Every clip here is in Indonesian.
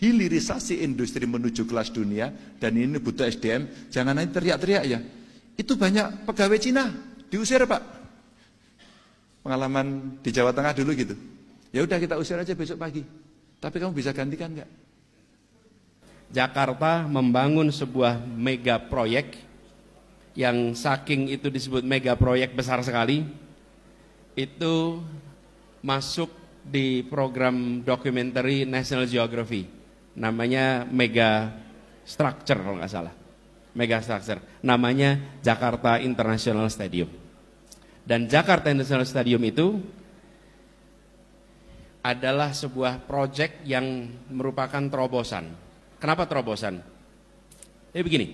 hilirisasi industri menuju kelas dunia dan ini butuh SDM, jangan nanti teriak-teriak ya. Itu banyak pegawai Cina diusir pak. Pengalaman di Jawa Tengah dulu gitu. Ya udah kita usir aja besok pagi. Tapi kamu bisa gantikan nggak? Jakarta membangun sebuah mega proyek yang saking itu disebut mega proyek besar sekali itu masuk di program documentary National Geography namanya Mega Structure kalau nggak salah Mega Structure namanya Jakarta International Stadium dan Jakarta International Stadium itu adalah sebuah proyek yang merupakan terobosan. Kenapa terobosan? Jadi eh, begini,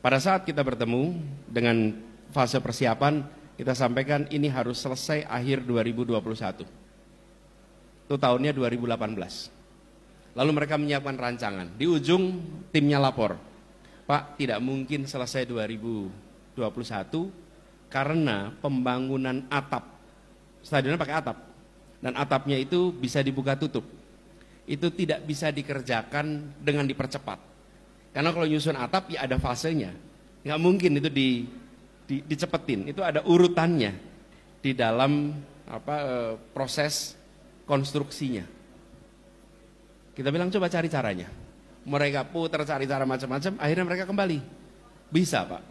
pada saat kita bertemu dengan fase persiapan, kita sampaikan ini harus selesai akhir 2021. Itu tahunnya 2018. Lalu mereka menyiapkan rancangan. Di ujung timnya lapor. Pak, tidak mungkin selesai 2021 karena pembangunan atap. Stadionnya pakai atap. Dan atapnya itu bisa dibuka tutup. Itu tidak bisa dikerjakan dengan dipercepat. Karena kalau nyusun atap ya ada fasenya. Nggak mungkin itu di, di, dicepetin. Itu ada urutannya di dalam apa eh, proses konstruksinya. Kita bilang coba cari caranya. Mereka putar cari cara macam-macam, akhirnya mereka kembali. Bisa pak.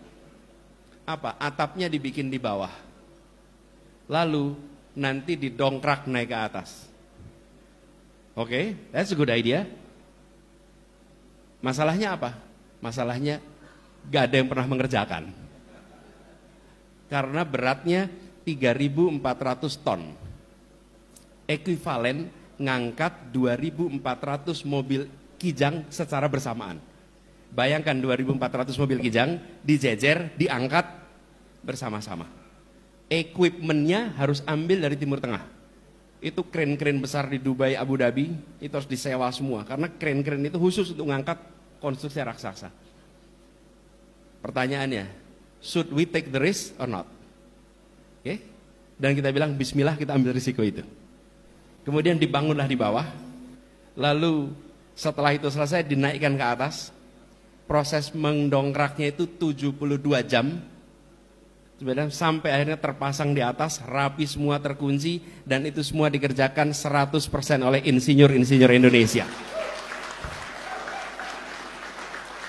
Apa? Atapnya dibikin di bawah. Lalu nanti didongkrak naik ke atas. Oke, okay, that's a good idea. Masalahnya apa? Masalahnya gak ada yang pernah mengerjakan. Karena beratnya 3.400 ton ekuivalen ngangkat 2.400 mobil kijang secara bersamaan. Bayangkan 2.400 mobil kijang dijejer, diangkat bersama-sama. Equipmentnya harus ambil dari Timur Tengah. Itu kren-kren besar di Dubai, Abu Dhabi, itu harus disewa semua. Karena kren-kren itu khusus untuk ngangkat konstruksi raksasa. Pertanyaannya, should we take the risk or not? Oke? Okay? Dan kita bilang, bismillah kita ambil risiko itu. Kemudian dibangunlah di bawah. Lalu setelah itu selesai dinaikkan ke atas. Proses mendongkraknya itu 72 jam. Sebenarnya sampai akhirnya terpasang di atas, rapi semua terkunci dan itu semua dikerjakan 100% oleh insinyur-insinyur Indonesia.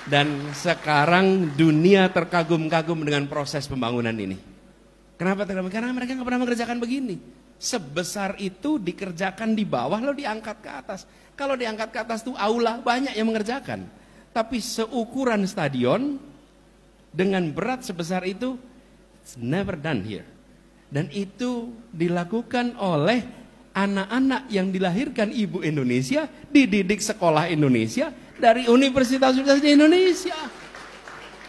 Dan sekarang dunia terkagum-kagum dengan proses pembangunan ini. Kenapa? Karena mereka nggak pernah mengerjakan begini sebesar itu dikerjakan di bawah lalu diangkat ke atas. Kalau diangkat ke atas tuh aula banyak yang mengerjakan. Tapi seukuran stadion dengan berat sebesar itu it's never done here. Dan itu dilakukan oleh anak-anak yang dilahirkan ibu Indonesia, dididik sekolah Indonesia dari universitas-universitas di Indonesia.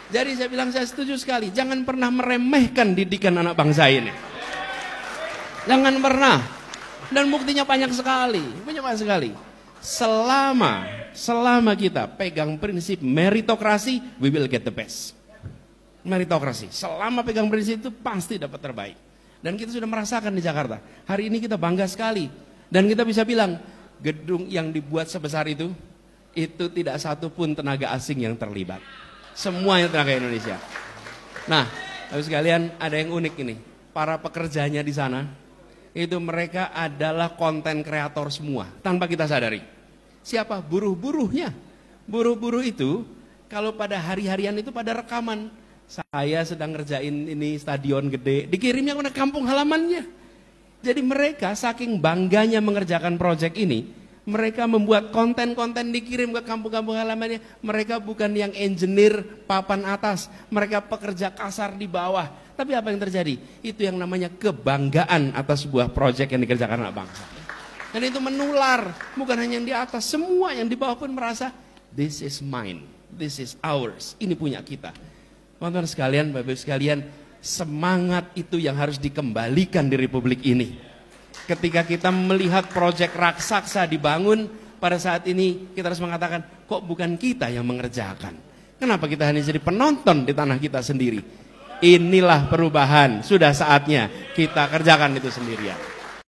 Jadi saya bilang saya setuju sekali, jangan pernah meremehkan didikan anak bangsa ini. Jangan pernah. Dan buktinya banyak sekali, banyak sekali. Selama, selama kita pegang prinsip meritokrasi, we will get the best. Meritokrasi. Selama pegang prinsip itu pasti dapat terbaik. Dan kita sudah merasakan di Jakarta. Hari ini kita bangga sekali. Dan kita bisa bilang, gedung yang dibuat sebesar itu, itu tidak satu pun tenaga asing yang terlibat. Semuanya tenaga Indonesia. Nah, habis kalian ada yang unik ini. Para pekerjanya di sana itu mereka adalah konten kreator semua tanpa kita sadari. Siapa buruh-buruhnya? Buruh-buruh itu kalau pada hari-harian itu pada rekaman. Saya sedang ngerjain ini stadion gede, dikirimnya ke kampung halamannya. Jadi mereka saking bangganya mengerjakan proyek ini, mereka membuat konten-konten dikirim ke kampung-kampung halamannya. Mereka bukan yang engineer papan atas, mereka pekerja kasar di bawah. Tapi apa yang terjadi? Itu yang namanya kebanggaan atas sebuah proyek yang dikerjakan anak bangsa. Dan itu menular, bukan hanya yang di atas, semua yang di bawah pun merasa this is mine, this is ours, ini punya kita. Teman-teman sekalian, Bapak-Ibu sekalian, semangat itu yang harus dikembalikan di republik ini ketika kita melihat proyek raksasa dibangun pada saat ini kita harus mengatakan kok bukan kita yang mengerjakan kenapa kita hanya jadi penonton di tanah kita sendiri inilah perubahan sudah saatnya kita kerjakan itu sendirian